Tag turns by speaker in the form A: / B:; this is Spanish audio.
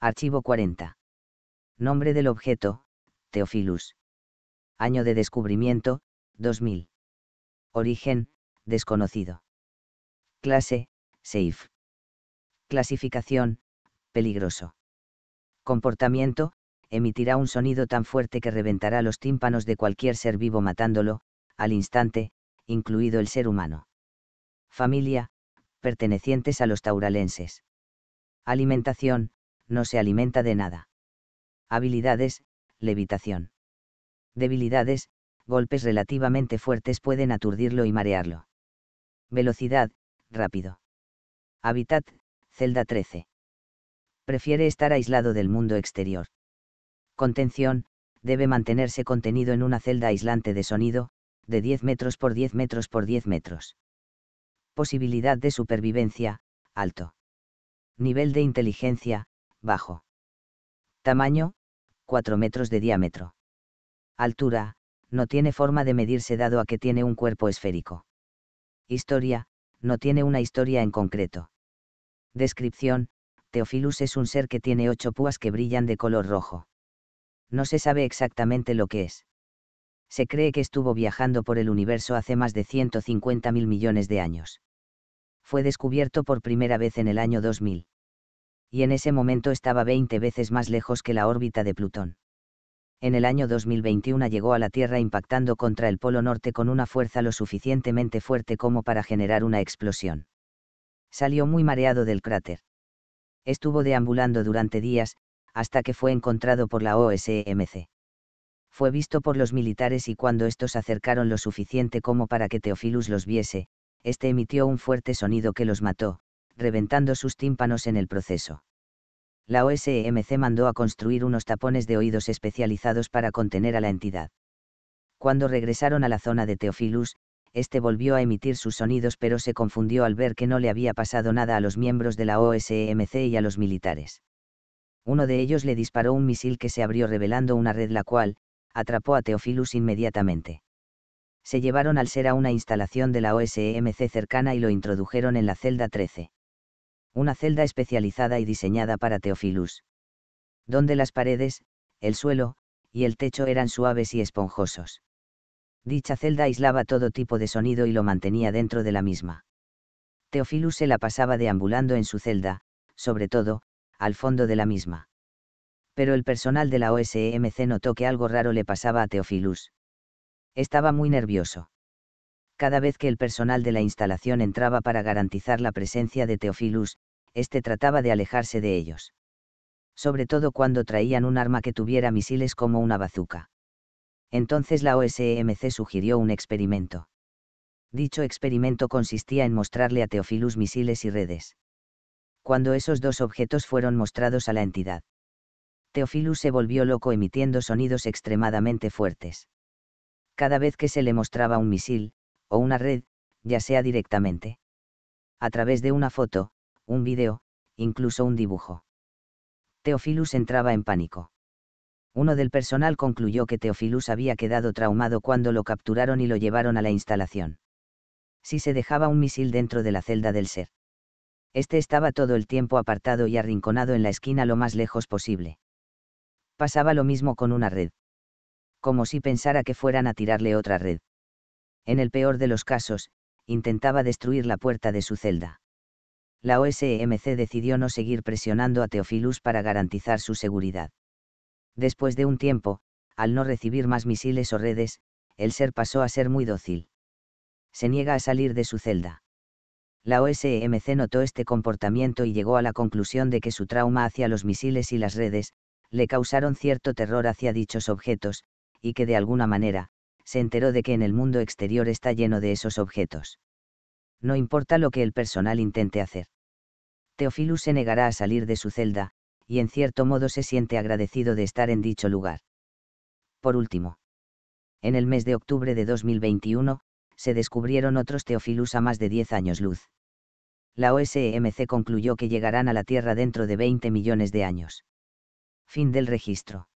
A: Archivo 40. Nombre del objeto, Teophilus. Año de descubrimiento, 2000. Origen, desconocido. Clase, safe. Clasificación, peligroso. Comportamiento, emitirá un sonido tan fuerte que reventará los tímpanos de cualquier ser vivo matándolo, al instante, incluido el ser humano. Familia, pertenecientes a los tauralenses. Alimentación, no se alimenta de nada. Habilidades, levitación. Debilidades, golpes relativamente fuertes pueden aturdirlo y marearlo. Velocidad, rápido. Hábitat, celda 13. Prefiere estar aislado del mundo exterior. Contención, debe mantenerse contenido en una celda aislante de sonido, de 10 metros por 10 metros por 10 metros. Posibilidad de supervivencia, alto. Nivel de inteligencia, bajo. Tamaño, 4 metros de diámetro. Altura, no tiene forma de medirse dado a que tiene un cuerpo esférico. Historia, no tiene una historia en concreto. Descripción, Teofilus es un ser que tiene ocho púas que brillan de color rojo. No se sabe exactamente lo que es. Se cree que estuvo viajando por el universo hace más de 150 mil millones de años. Fue descubierto por primera vez en el año 2000 y en ese momento estaba 20 veces más lejos que la órbita de Plutón. En el año 2021 llegó a la Tierra impactando contra el Polo Norte con una fuerza lo suficientemente fuerte como para generar una explosión. Salió muy mareado del cráter. Estuvo deambulando durante días, hasta que fue encontrado por la OSMC. Fue visto por los militares y cuando estos acercaron lo suficiente como para que Teofilus los viese, este emitió un fuerte sonido que los mató, reventando sus tímpanos en el proceso. La OSMC mandó a construir unos tapones de oídos especializados para contener a la entidad. Cuando regresaron a la zona de Teofilus, este volvió a emitir sus sonidos pero se confundió al ver que no le había pasado nada a los miembros de la OSMC y a los militares. Uno de ellos le disparó un misil que se abrió revelando una red la cual, atrapó a Teofilus inmediatamente. Se llevaron al ser a una instalación de la OSMC cercana y lo introdujeron en la celda 13 una celda especializada y diseñada para Teofilus. Donde las paredes, el suelo, y el techo eran suaves y esponjosos. Dicha celda aislaba todo tipo de sonido y lo mantenía dentro de la misma. Teofilus se la pasaba deambulando en su celda, sobre todo, al fondo de la misma. Pero el personal de la OSMC notó que algo raro le pasaba a Teofilus. Estaba muy nervioso. Cada vez que el personal de la instalación entraba para garantizar la presencia de Teofilus, este trataba de alejarse de ellos. Sobre todo cuando traían un arma que tuviera misiles como una bazuca. Entonces la OSMC sugirió un experimento. Dicho experimento consistía en mostrarle a Teofilus misiles y redes. Cuando esos dos objetos fueron mostrados a la entidad, Teofilus se volvió loco emitiendo sonidos extremadamente fuertes. Cada vez que se le mostraba un misil, o una red, ya sea directamente a través de una foto, un vídeo, incluso un dibujo. Teofilus entraba en pánico. Uno del personal concluyó que Teofilus había quedado traumado cuando lo capturaron y lo llevaron a la instalación. Si se dejaba un misil dentro de la celda del ser. Este estaba todo el tiempo apartado y arrinconado en la esquina lo más lejos posible. Pasaba lo mismo con una red. Como si pensara que fueran a tirarle otra red. En el peor de los casos, intentaba destruir la puerta de su celda la OSMC decidió no seguir presionando a Teofilus para garantizar su seguridad. Después de un tiempo, al no recibir más misiles o redes, el ser pasó a ser muy dócil. Se niega a salir de su celda. La OSMC notó este comportamiento y llegó a la conclusión de que su trauma hacia los misiles y las redes, le causaron cierto terror hacia dichos objetos, y que de alguna manera, se enteró de que en el mundo exterior está lleno de esos objetos no importa lo que el personal intente hacer. Teofilus se negará a salir de su celda, y en cierto modo se siente agradecido de estar en dicho lugar. Por último, en el mes de octubre de 2021, se descubrieron otros Teofilus a más de 10 años luz. La OSMC concluyó que llegarán a la Tierra dentro de 20 millones de años. Fin del registro.